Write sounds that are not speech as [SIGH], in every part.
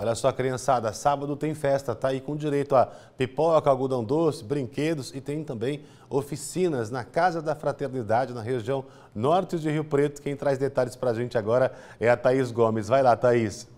Olha só, criançada, sábado tem festa, tá aí com direito a pipoca, algodão doce, brinquedos e tem também oficinas na Casa da Fraternidade, na região norte de Rio Preto. Quem traz detalhes pra gente agora é a Thaís Gomes. Vai lá, Thaís.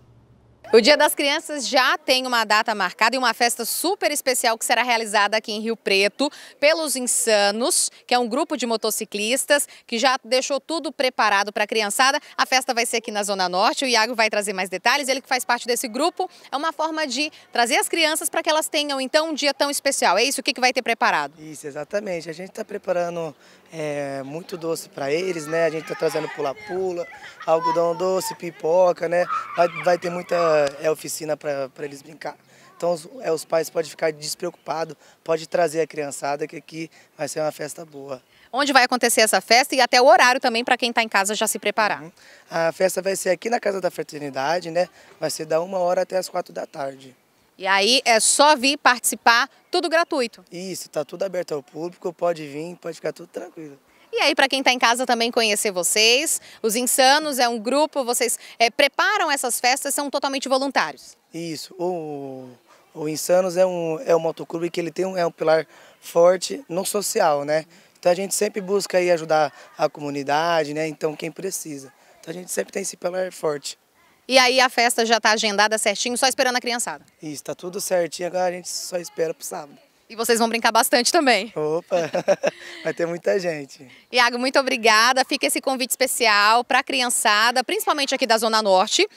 O Dia das Crianças já tem uma data marcada e uma festa super especial que será realizada aqui em Rio Preto pelos Insanos, que é um grupo de motociclistas que já deixou tudo preparado para a criançada. A festa vai ser aqui na Zona Norte, o Iago vai trazer mais detalhes, ele que faz parte desse grupo. É uma forma de trazer as crianças para que elas tenham, então, um dia tão especial. É isso o que, que vai ter preparado? Isso, exatamente. A gente está preparando é, muito doce para eles, né? A gente está trazendo pula-pula, algodão doce, pipoca, né? Vai, vai ter muita é oficina para eles brincar. Então os, é, os pais podem ficar despreocupados, pode trazer a criançada que aqui vai ser uma festa boa. Onde vai acontecer essa festa e até o horário também para quem está em casa já se preparar. Uhum. A festa vai ser aqui na Casa da Fraternidade, né? Vai ser da uma hora até as quatro da tarde. E aí é só vir participar, tudo gratuito. Isso, está tudo aberto ao público, pode vir, pode ficar tudo tranquilo. E aí, para quem está em casa também conhecer vocês, os Insanos é um grupo, vocês é, preparam essas festas, são totalmente voluntários. Isso. O, o Insanos é um, é um motoclube que ele tem um, é um pilar forte no social, né? Então a gente sempre busca aí ajudar a comunidade, né? Então quem precisa. Então a gente sempre tem esse pilar forte. E aí a festa já está agendada certinho, só esperando a criançada? Isso, está tudo certinho, agora a gente só espera para o sábado. E vocês vão brincar bastante também. Opa, [LAUGHS] vai ter muita gente. Iago, muito obrigada. Fica esse convite especial para a criançada, principalmente aqui da Zona Norte,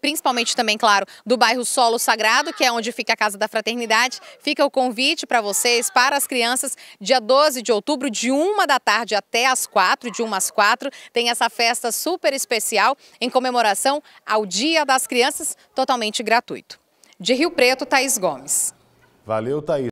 principalmente também, claro, do bairro Solo Sagrado, que é onde fica a Casa da Fraternidade. Fica o convite para vocês, para as crianças, dia 12 de outubro, de uma da tarde até as quatro, de umas quatro, tem essa festa super especial em comemoração ao Dia das Crianças, totalmente gratuito. De Rio Preto, Thaís Gomes. Valeu, Thaís.